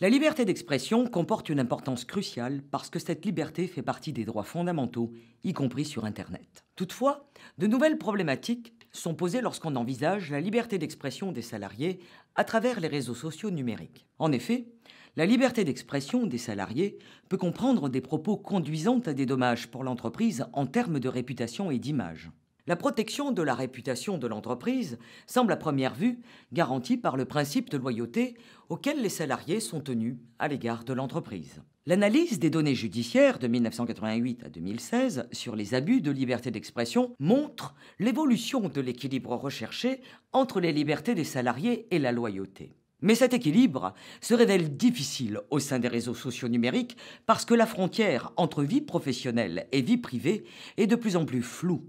La liberté d'expression comporte une importance cruciale parce que cette liberté fait partie des droits fondamentaux, y compris sur Internet. Toutefois, de nouvelles problématiques sont posées lorsqu'on envisage la liberté d'expression des salariés à travers les réseaux sociaux numériques. En effet, la liberté d'expression des salariés peut comprendre des propos conduisant à des dommages pour l'entreprise en termes de réputation et d'image. La protection de la réputation de l'entreprise semble à première vue garantie par le principe de loyauté auquel les salariés sont tenus à l'égard de l'entreprise. L'analyse des données judiciaires de 1988 à 2016 sur les abus de liberté d'expression montre l'évolution de l'équilibre recherché entre les libertés des salariés et la loyauté. Mais cet équilibre se révèle difficile au sein des réseaux sociaux numériques parce que la frontière entre vie professionnelle et vie privée est de plus en plus floue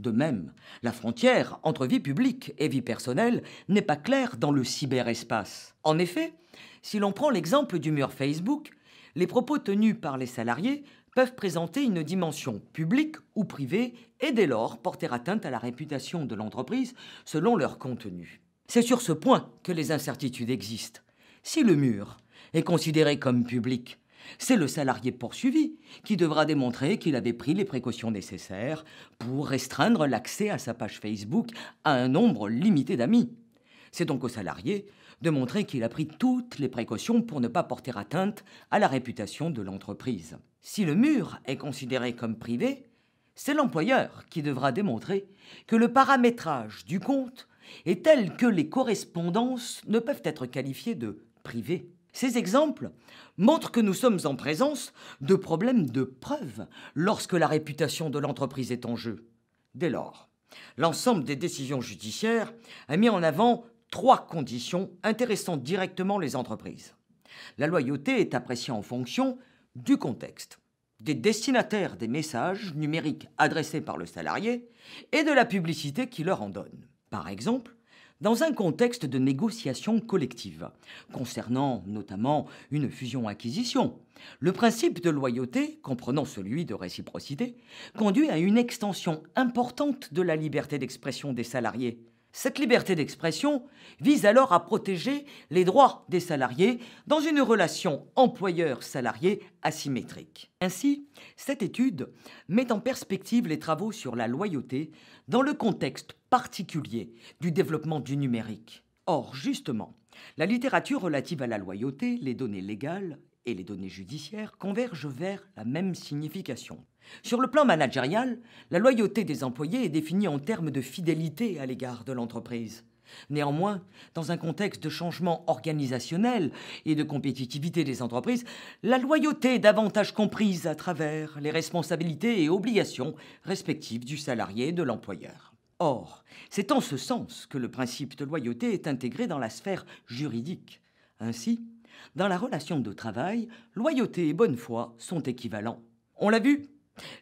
de même, la frontière entre vie publique et vie personnelle n'est pas claire dans le cyberespace. En effet, si l'on prend l'exemple du mur Facebook, les propos tenus par les salariés peuvent présenter une dimension publique ou privée et dès lors porter atteinte à la réputation de l'entreprise selon leur contenu. C'est sur ce point que les incertitudes existent. Si le mur est considéré comme public, c'est le salarié poursuivi qui devra démontrer qu'il avait pris les précautions nécessaires pour restreindre l'accès à sa page Facebook à un nombre limité d'amis. C'est donc au salarié de montrer qu'il a pris toutes les précautions pour ne pas porter atteinte à la réputation de l'entreprise. Si le mur est considéré comme privé, c'est l'employeur qui devra démontrer que le paramétrage du compte est tel que les correspondances ne peuvent être qualifiées de privées. Ces exemples montrent que nous sommes en présence de problèmes de preuve lorsque la réputation de l'entreprise est en jeu. Dès lors, l'ensemble des décisions judiciaires a mis en avant trois conditions intéressant directement les entreprises. La loyauté est appréciée en fonction du contexte, des destinataires des messages numériques adressés par le salarié et de la publicité qui leur en donne. Par exemple, dans un contexte de négociation collective, concernant notamment une fusion-acquisition. Le principe de loyauté, comprenant celui de réciprocité, conduit à une extension importante de la liberté d'expression des salariés, cette liberté d'expression vise alors à protéger les droits des salariés dans une relation employeur-salarié asymétrique. Ainsi, cette étude met en perspective les travaux sur la loyauté dans le contexte particulier du développement du numérique. Or, justement, la littérature relative à la loyauté, les données légales et les données judiciaires convergent vers la même signification. Sur le plan managérial, la loyauté des employés est définie en termes de fidélité à l'égard de l'entreprise. Néanmoins, dans un contexte de changement organisationnel et de compétitivité des entreprises, la loyauté est davantage comprise à travers les responsabilités et obligations respectives du salarié et de l'employeur. Or, c'est en ce sens que le principe de loyauté est intégré dans la sphère juridique. Ainsi, dans la relation de travail, loyauté et bonne foi sont équivalents. On l'a vu,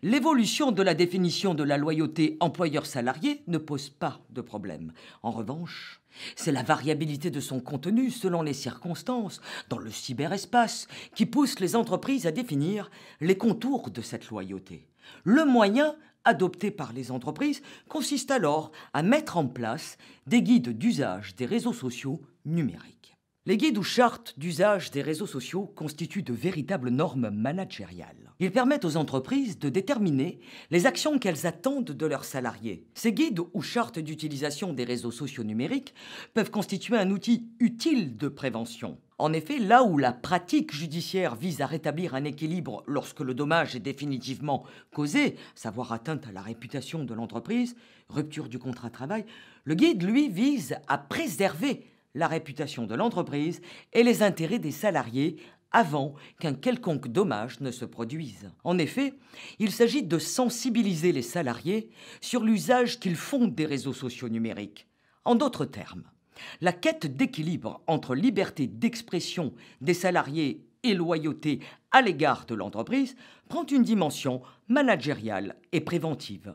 L'évolution de la définition de la loyauté employeur-salarié ne pose pas de problème. En revanche, c'est la variabilité de son contenu selon les circonstances dans le cyberespace qui pousse les entreprises à définir les contours de cette loyauté. Le moyen adopté par les entreprises consiste alors à mettre en place des guides d'usage des réseaux sociaux numériques. Les guides ou chartes d'usage des réseaux sociaux constituent de véritables normes managériales. Ils permettent aux entreprises de déterminer les actions qu'elles attendent de leurs salariés. Ces guides ou chartes d'utilisation des réseaux sociaux numériques peuvent constituer un outil utile de prévention. En effet, là où la pratique judiciaire vise à rétablir un équilibre lorsque le dommage est définitivement causé, savoir atteinte à la réputation de l'entreprise, rupture du contrat de travail, le guide, lui, vise à préserver la réputation de l'entreprise et les intérêts des salariés avant qu'un quelconque dommage ne se produise. En effet, il s'agit de sensibiliser les salariés sur l'usage qu'ils font des réseaux sociaux numériques. En d'autres termes, la quête d'équilibre entre liberté d'expression des salariés et loyauté à l'égard de l'entreprise prend une dimension managériale et préventive.